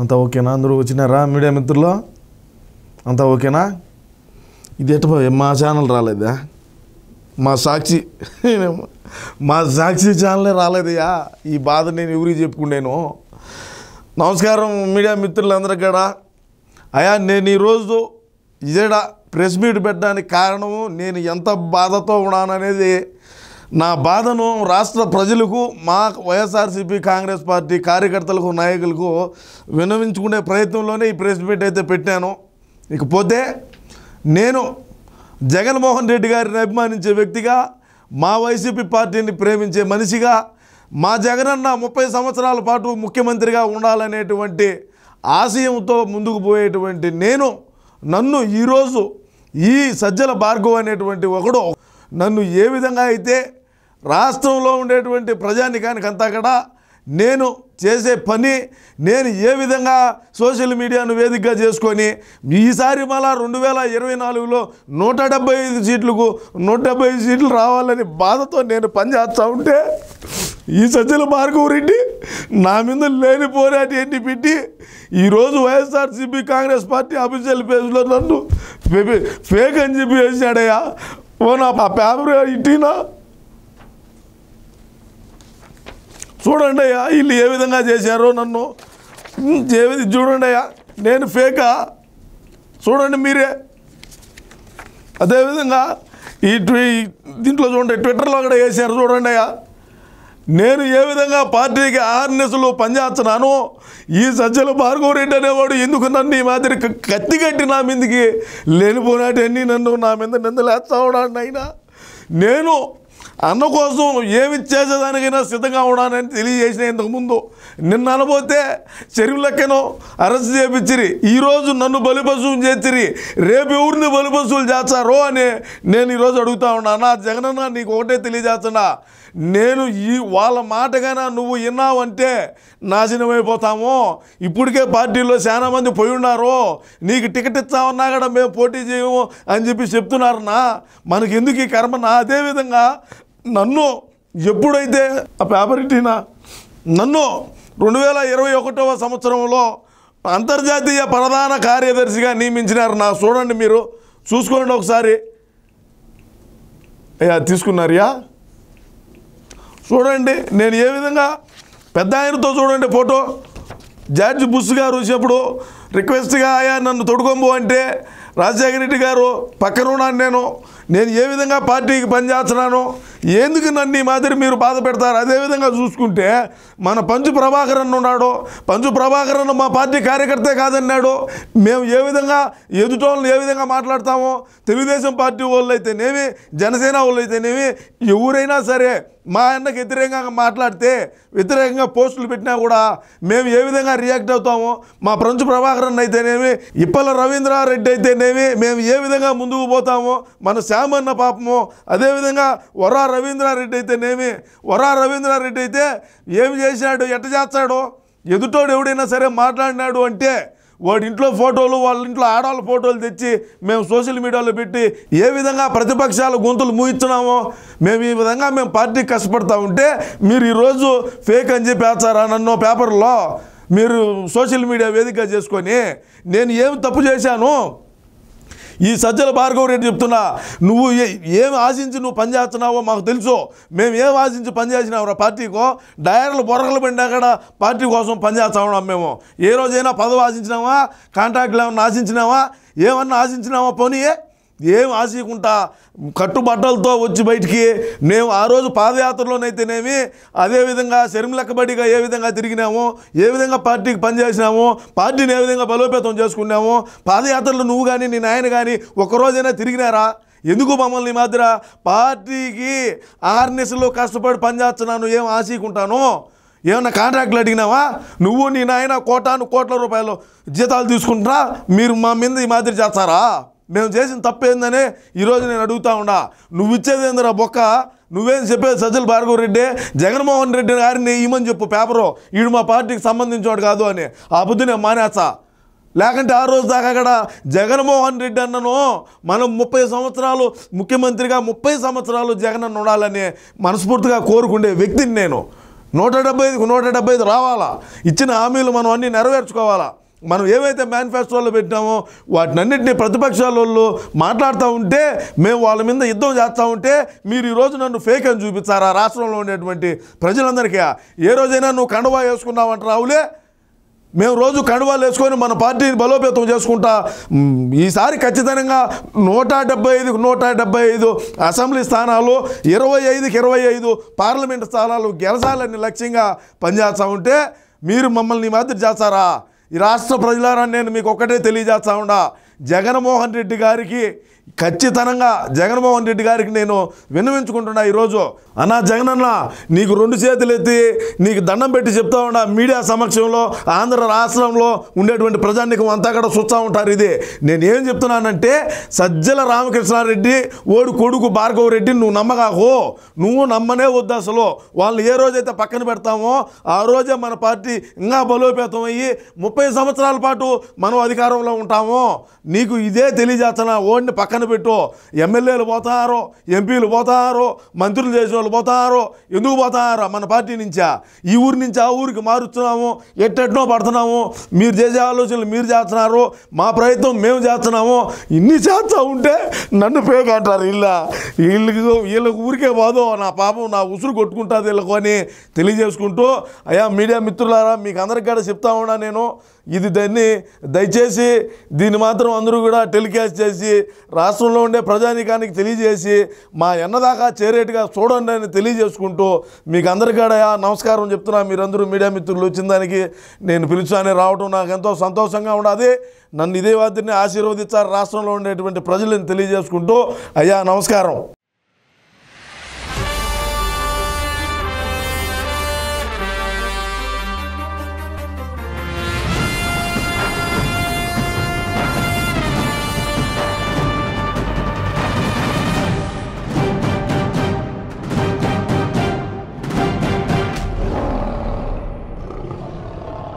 అంతా ఓకేనా అందరూ వచ్చినారా మీడియా మిత్రులు అంతా ఓకేనా ఇది ఎట్టపోయి మా ఛానల్ రాలేదా మా సాక్షి మా సాక్షి ఛానలే రాలేదయ్యా ఈ బాధ నేను ఎవరికి చెప్పుకున్నాను నమస్కారం మీడియా మిత్రులందరూ కూడా అయా నేను ఈరోజు ఇదేడా ప్రెస్ మీట్ పెట్టడానికి కారణము నేను ఎంత బాధతో ఉన్నాననేది నా బాధను రాష్ట్ర ప్రజలకు మా వైఎస్ఆర్సీపీ కాంగ్రెస్ పార్టీ కార్యకర్తలకు నాయకులకు వినవించుకునే ప్రయత్నంలోనే ఈ ప్రెస్ మీట్ అయితే పెట్టాను ఇకపోతే నేను జగన్మోహన్ రెడ్డి గారిని అభిమానించే వ్యక్తిగా మా వైసీపీ పార్టీని ప్రేమించే మనిషిగా మా జగనన్న ముప్పై సంవత్సరాల పాటు ముఖ్యమంత్రిగా ఉండాలనేటువంటి ఆశయంతో ముందుకు పోయేటువంటి నేను నన్ను ఈరోజు ఈ సజ్జల భార్గవ్ అనేటువంటి ఒకడు నన్ను ఏ విధంగా అయితే రాష్ట్రంలో ఉండేటువంటి ప్రజానికానికి అంతా కూడా నేను చేసే పని నేను ఏ విధంగా సోషల్ మీడియాను వేదికగా చేసుకొని ఈసారి మళ్ళా రెండు వేల ఇరవై నాలుగులో నూట డెబ్బై ఐదు సీట్లకు నూట డెబ్బై ఐదు సీట్లు రావాలని బాధతో నేను పనిచేస్తూ ఉంటే ఈ సజ్జల భార్గవ రెడ్డి నా మీద లేని పోరాటి పెట్టి ఈరోజు వైఎస్ఆర్సీపీ కాంగ్రెస్ పార్టీ అఫీషియల్ పేజ్లో నన్ను ఫేక్ అని చెప్పి వేసాడయ్యా ఓ నా పేపర్ ఇట్టినా చూడండి అయ్యా వీళ్ళు ఏ విధంగా చేశారో నన్ను ఏది చూడండి అయ్యా నేను ఫేకా చూడండి మీరే అదేవిధంగా ఈ దీంట్లో చూడండి ట్విట్టర్లో కూడా వేసారు చూడండి అయ్యా నేను ఏ విధంగా పార్టీకి ఆర్నెస్లు పనిచేస్తున్నాను ఈ సజ్జల రెడ్డి అనేవాడు ఎందుకు నన్ను ఈ మాదిరి కత్తి కట్టి నా మీదకి అన్నీ నన్ను నా మీద నిందలేస్తా ఉన్నాను అయినా నేను అన్న కోసం ఏమి చేసేదానికైనా సిద్ధంగా ఉన్నానని తెలియజేసిన ఇంతకుముందు నిన్న అనబోతే చెరువులెక్కనో అరెస్ట్ చేపించిరి ఈరోజు నన్ను బలిపశువులు చేసిరి రేపు ఎవరిని బలిపశువులు చేస్తారో అని నేను ఈరోజు అడుగుతా ఉన్నా నా జగనన్న నీకు ఒకటే తెలియజేస్తున్నా నేను ఈ వాళ్ళ మాటగానే నువ్వు విన్నావంటే నాశనమైపోతాము ఇప్పటికే పార్టీలో చాలామంది పోయి ఉన్నారు నీకు టికెట్ ఇస్తామన్నా కూడా మేము పోటీ చేయము అని చెప్పి చెప్తున్నారన్నా మనకి ఎందుకు ఈ కర్మ నా అదేవిధంగా నన్ను ఎప్పుడైతే ఆ పేపర్ ఇట్టిన నన్ను రెండు వేల ఇరవై ఒకటవ సంవత్సరంలో అంతర్జాతీయ ప్రధాన కార్యదర్శిగా నియమించినారు నా చూడండి మీరు చూసుకోండి ఒకసారి అయ్యా తీసుకున్నారియా చూడండి నేను ఏ విధంగా పెద్ద ఆయనతో చూడండి ఫోటో జార్జ్ బుష్ గారు వచ్చినప్పుడు రిక్వెస్ట్గా ఆయా నన్ను తొడుకొంబు అంటే రాజశేఖర రెడ్డి గారు పక్కన ఉన్నాను నేను నేను ఏ విధంగా పార్టీకి పనిచేస్తున్నాను ఎందుకు నన్ను ఈ మాదిరి మీరు బాధ పెడతారు అదేవిధంగా చూసుకుంటే మన పంచు ప్రభాకర్ అన్న ఉన్నాడు పంచు ప్రభాకర్ అన్న మా పార్టీ కార్యకర్తే కాదన్నాడు మేము ఏ విధంగా ఎదుటోళ్ళని ఏ విధంగా మాట్లాడతామో తెలుగుదేశం పార్టీ వాళ్ళు అయితేనేమి జనసేన వాళ్ళు అయితేనేమి ఎవరైనా సరే మా అన్నకి వ్యతిరేకంగా మాట్లాడితే వ్యతిరేకంగా పోస్టులు పెట్టినా కూడా మేము ఏ విధంగా రియాక్ట్ అవుతామో మా ప్రభాకర్ ప్రభాకరన్ అయితేనేమి ఇప్పల రవీంద్రారెడ్డి అయితేనేమి మేము ఏ విధంగా ముందుకు పోతామో మన శ్యామన్న పాపమో అదేవిధంగా వరా రవీంద్రారెడ్డి అయితేనేమి వరా రవీంద్రారెడ్డి అయితే ఏమి చేసినాడు ఎట్ట చేస్తాడు ఎదుటోడు ఎవడైనా సరే మాట్లాడినాడు అంటే వాడి ఇంట్లో ఫోటోలు వాళ్ళ ఇంట్లో ఆడవాళ్ళ ఫోటోలు తెచ్చి మేము సోషల్ మీడియాలో పెట్టి ఏ విధంగా ప్రతిపక్షాల గొంతులు మూయిస్తున్నామో మేము ఈ విధంగా మేము పార్టీకి కష్టపడతా ఉంటే మీరు ఈరోజు ఫేక్ అని చెప్పి వేస్తారా నన్ను పేపర్లో మీరు సోషల్ మీడియా వేదిక చేసుకొని నేను ఏమి తప్పు చేశాను ఈ సజ్జల భార్గవ్ రెడ్డి చెప్తున్నా నువ్వు ఏం ఆశించి నువ్వు పనిచేస్తున్నావో మాకు తెలుసు మేము ఏం ఆశించి పనిచేసినావు రా పార్టీకో డైరెక్ట్లు బొరకలు పెండాకడ పార్టీ కోసం పనిచేస్తా ఉన్నాం మేము ఏ రోజైనా పదవి ఆశించినావా కాంట్రాక్ట్లు ఏమన్నా ఆశించినావా ఏమన్నా ఆశించినావా పోనీ ఏం ఆశీకుంటా కట్టుబట్టలతో వచ్చి బయటికి మేము ఆ రోజు పాదయాత్రలోనైతేనేమి అదేవిధంగా శర్మిలక్కబడిగా ఏ విధంగా తిరిగినాము ఏ విధంగా పార్టీకి పనిచేసినాము పార్టీని ఏ విధంగా బలోపేతం చేసుకున్నాము పాదయాత్రలో నువ్వు కానీ నీ నాయన కానీ ఒక్కరోజైనా తిరిగినారా ఎందుకు మమ్మల్ని మాదిర పార్టీకి ఆర్నెస్లో కష్టపడి పనిచేస్తున్నాను ఏం ఆశీకుంటాను ఏమన్నా కాంట్రాక్ట్లు అడిగినావా నువ్వు నీ నాయన కోటాను కోట్ల రూపాయలు జీతాలు తీసుకుంటున్నా మీరు మా మీద ఈ మాదిరి చేస్తారా మేము చేసిన తప్పేందనే ఈరోజు నేను అడుగుతా ఉండా నువ్వు ఇచ్చేది ఏందిరా బొక్క నువ్వేం చెప్పేది సజ్జల భార్గవ రెడ్డి జగన్మోహన్ రెడ్డి గారిని ఇమని చెప్పు పేపరు ఈడు మా పార్టీకి వాడు కాదు అని ఆ బుద్ధి నేను మానేస్తా లేకంటే ఆ రోజు దాకా అక్కడ జగన్మోహన్ రెడ్డి అన్నను మనం ముప్పై సంవత్సరాలు ముఖ్యమంత్రిగా ముప్పై సంవత్సరాలు జగన్ అన్న ఉండాలని మనస్ఫూర్తిగా కోరుకునే వ్యక్తిని నేను నూట డెబ్బై ఐదుకు నూట డెబ్బై ఐదు రావాలా ఇచ్చిన హామీలు మనం అన్నీ నెరవేర్చుకోవాలా మనం ఏవైతే మేనిఫెస్టోలో పెట్టినామో వాటినన్నింటినీ ప్రతిపక్షాల వాళ్ళు మాట్లాడుతూ ఉంటే మేము వాళ్ళ మీద యుద్ధం చేస్తూ ఉంటే మీరు ఈరోజు నన్ను ఫేక్ అని చూపిస్తారు ఆ రాష్ట్రంలో ఉండేటువంటి ప్రజలందరికీ ఏ రోజైనా నువ్వు కండువా వేసుకున్నావంట రావులే మేము రోజు కండువాలు వేసుకొని మన పార్టీని బలోపేతం చేసుకుంటా ఈసారి ఖచ్చితంగా నూట డెబ్బై ఐదుకు నూట డెబ్బై ఐదు అసెంబ్లీ స్థానాలు ఇరవై ఐదుకి ఇరవై ఐదు పార్లమెంటు స్థానాలు గెలచాలని లక్ష్యంగా పనిచేస్తూ ఉంటే మీరు మమ్మల్ని మాదిరి చేస్తారా ఈ రాష్ట్ర ప్రజలారా నేను మీకు ఒక్కటే తెలియజేస్తా ఉండా జగన్మోహన్ రెడ్డి గారికి ఖచ్చితంగా జగన్మోహన్ రెడ్డి గారికి నేను విన్నవించుకుంటున్నా ఈరోజు అన్నా జగన్ అన్న నీకు రెండు చేతులు ఎత్తి నీకు దండం పెట్టి చెప్తా ఉన్నా మీడియా సమక్షంలో ఆంధ్ర రాష్ట్రంలో ఉండేటువంటి ప్రజానికం అంతా కూడా చూస్తూ ఉంటారు ఇది నేను ఏం చెప్తున్నానంటే సజ్జల రామకృష్ణారెడ్డి ఓడి కొడుకు భార్గవ రెడ్డి నువ్వు నమ్మగాకు నువ్వు నమ్మనే వద్దు అసలు వాళ్ళు ఏ రోజైతే పక్కన పెడతామో ఆ రోజే మన పార్టీ ఇంకా బలోపేతం అయ్యి ముప్పై సంవత్సరాల పాటు మనం అధికారంలో ఉంటాము నీకు ఇదే తెలియజేస్తున్నా ఓడిని పక్కన పక్కన పెట్టో ఎమ్మెల్యేలు పోతారో ఎంపీలు పోతారో మంత్రులు వాళ్ళు పోతారో ఎందుకు పోతారో మన పార్టీ నుంచా ఈ ఊరి నుంచి ఆ ఊరికి మారుస్తున్నాము ఎట్టెట్నో పడుతున్నాము మీరు చేసే ఆలోచనలు మీరు చేస్తున్నారు మా ప్రయత్నం మేము చేస్తున్నాము ఇన్ని చేస్తూ ఉంటే నన్ను పేక అంటారు ఇళ్ళ వీళ్ళకి వీళ్ళకి ఊరికే పోదో నా పాపం నా ఉసురు కొట్టుకుంటుంది వీళ్ళకు అని తెలియజేసుకుంటూ అయ్యా మీడియా మిత్రులారా మీకు అందరికీ కూడా చెప్తా ఉన్నా నేను ఇది దాన్ని దయచేసి దీన్ని మాత్రం అందరూ కూడా టెలికాస్ట్ చేసి రా రాష్ట్రంలో ఉండే ప్రజానీకానికి తెలియజేసి మా ఎన్నదాకా చేరేట్టుగా చూడండి అని తెలియజేసుకుంటూ మీకు అందరికాడయా నమస్కారం చెప్తున్నా మీరందరూ మీడియా మిత్రులు వచ్చిన దానికి నేను పిలుచానే రావడం నాకు ఎంతో సంతోషంగా ఉన్నది నన్ను ఇదే వారిని ఆశీర్వదించారు రాష్ట్రంలో ఉండేటువంటి ప్రజలను తెలియజేసుకుంటూ అయ్యా నమస్కారం